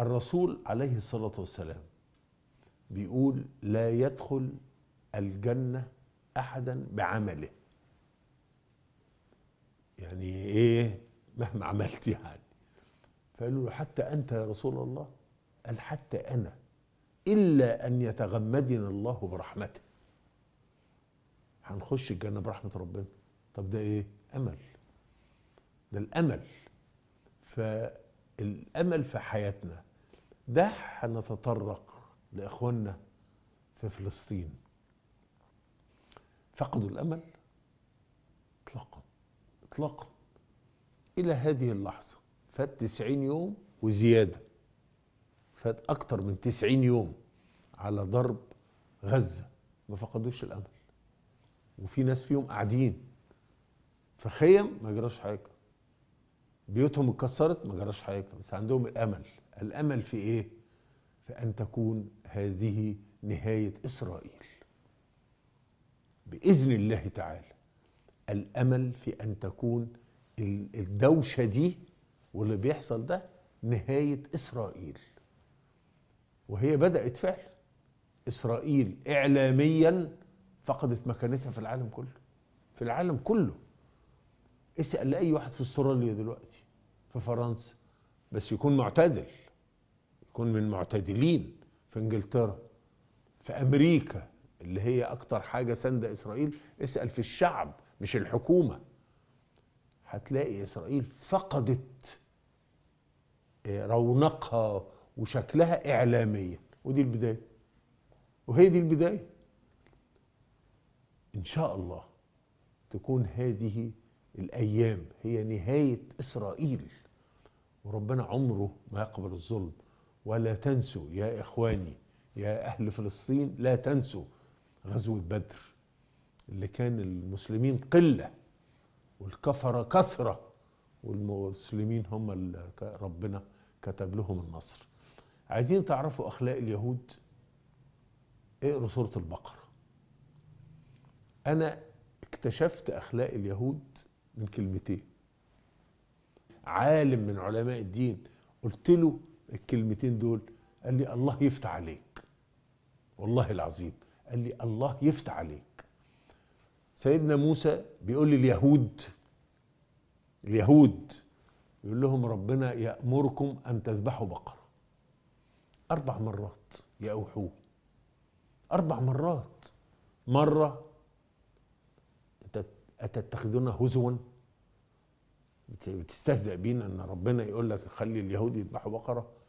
الرسول عليه الصلاة والسلام بيقول لا يدخل الجنة أحدا بعمله يعني إيه مهما عملت يعني فقالوا له حتى أنت يا رسول الله قال حتى أنا إلا أن يتغمدنا الله برحمته هنخش الجنة برحمة ربنا طب ده إيه أمل ده الأمل ف الامل في حياتنا ده هنتطرق لاخواننا في فلسطين فقدوا الامل اطلاقا اطلاقا الى هذه اللحظه فات 90 يوم وزياده فات اكتر من 90 يوم على ضرب غزه ما فقدوش الامل وفي ناس فيهم قاعدين في خيم ما جراش حاجه بيوتهم اتكسرت ما جراش حاجه بس عندهم الامل الامل في ايه في ان تكون هذه نهايه اسرائيل باذن الله تعالى الامل في ان تكون الدوشه دي واللي بيحصل ده نهايه اسرائيل وهي بدات فعلا اسرائيل اعلاميا فقدت مكانتها في العالم كله في العالم كله اسال اي واحد في استراليا دلوقتي في فرنسا بس يكون معتدل يكون من معتدلين في انجلترا في امريكا اللي هي اكتر حاجه ساندة اسرائيل اسال في الشعب مش الحكومه هتلاقي اسرائيل فقدت آه، رونقها وشكلها اعلاميا ودي البدايه وهي دي البدايه ان شاء الله تكون هذه الأيام هي نهاية إسرائيل وربنا عمره ما يقبل الظلم ولا تنسوا يا إخواني يا أهل فلسطين لا تنسوا غزوة بدر اللي كان المسلمين قلة والكفرة كثرة والمسلمين هم اللي ربنا كتب لهم النصر عايزين تعرفوا أخلاق اليهود اقروا سورة البقرة أنا اكتشفت أخلاق اليهود من كلمتين عالم من علماء الدين قلت له الكلمتين دول قال لي الله يفتح عليك والله العظيم قال لي الله يفتح عليك سيدنا موسى بيقول لليهود اليهود اليهود يقول لهم ربنا يأمركم أن تذبحوا بقرة أربع مرات يأوحوه أربع مرات مرة أتتخذون هزوا بتستهزئ بينا أن ربنا يقول لك خلي اليهود يذبحوا بقرة